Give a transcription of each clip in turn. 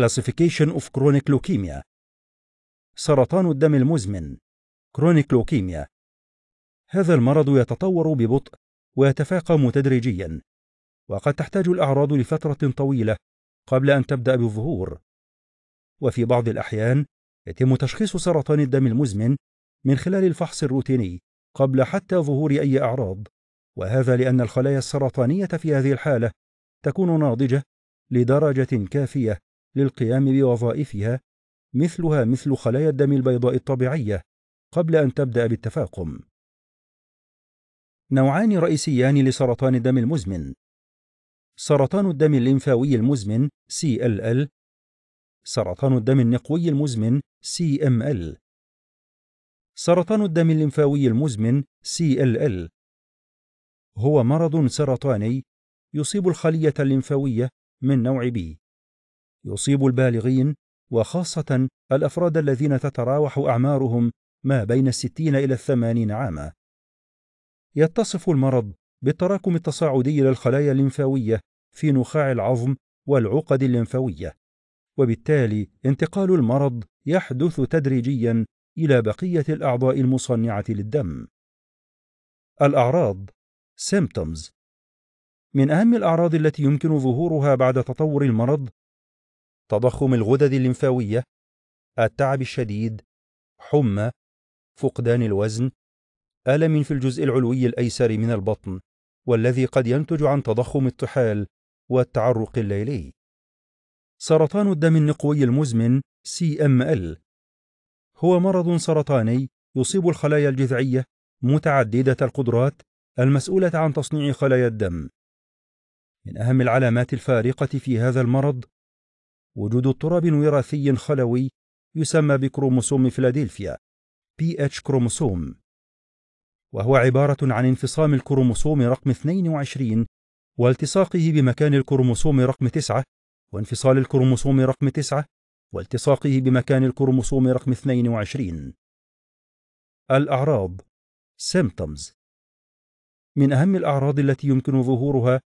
Classification of Chronic Leukemia سرطان الدم المزمن Chronic Leukemia هذا المرض يتطور ببطء ويتفاقم تدريجيا وقد تحتاج الأعراض لفترة طويلة قبل أن تبدأ بالظهور وفي بعض الأحيان يتم تشخيص سرطان الدم المزمن من خلال الفحص الروتيني قبل حتى ظهور أي أعراض وهذا لأن الخلايا السرطانية في هذه الحالة تكون ناضجة لدرجة كافية للقيام بوظائفها مثلها مثل خلايا الدم البيضاء الطبيعية قبل أن تبدأ بالتفاقم. نوعان رئيسيان لسرطان الدم المزمن سرطان الدم الليمفاوي المزمن CLL سرطان الدم النقوي المزمن CML سرطان الدم الليمفاوي المزمن CLL هو مرض سرطاني يصيب الخلية الليمفاوية من نوع B يصيب البالغين وخاصة الأفراد الذين تتراوح أعمارهم ما بين الستين إلى الثمانين عاما يتصف المرض بالتراكم التصاعدي للخلايا الليمفاوية في نخاع العظم والعقد الليمفاوية وبالتالي انتقال المرض يحدث تدريجيا إلى بقية الأعضاء المصنعة للدم الأعراض symptoms من أهم الأعراض التي يمكن ظهورها بعد تطور المرض تضخم الغدد الليمفاوية التعب الشديد حمى فقدان الوزن ألم في الجزء العلوي الأيسر من البطن والذي قد ينتج عن تضخم الطحال والتعرق الليلي سرطان الدم النقوي المزمن CML هو مرض سرطاني يصيب الخلايا الجذعية متعددة القدرات المسؤولة عن تصنيع خلايا الدم من أهم العلامات الفارقة في هذا المرض وجود اضطراب وراثي خلوي يسمى بكروموسوم فيلادلفيا بي اتش كروموسوم وهو عبارة عن انفصام الكروموسوم رقم 22 والتصاقه بمكان الكروموسوم رقم 9 وانفصال الكروموسوم رقم 9 والتصاقه بمكان الكروموسوم رقم 22 الأعراض symptoms من أهم الأعراض التي يمكن ظهورها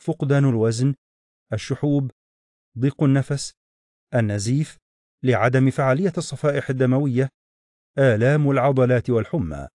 فقدان الوزن الشحوب ضيق النفس النزيف لعدم فعاليه الصفائح الدمويه الام العضلات والحمى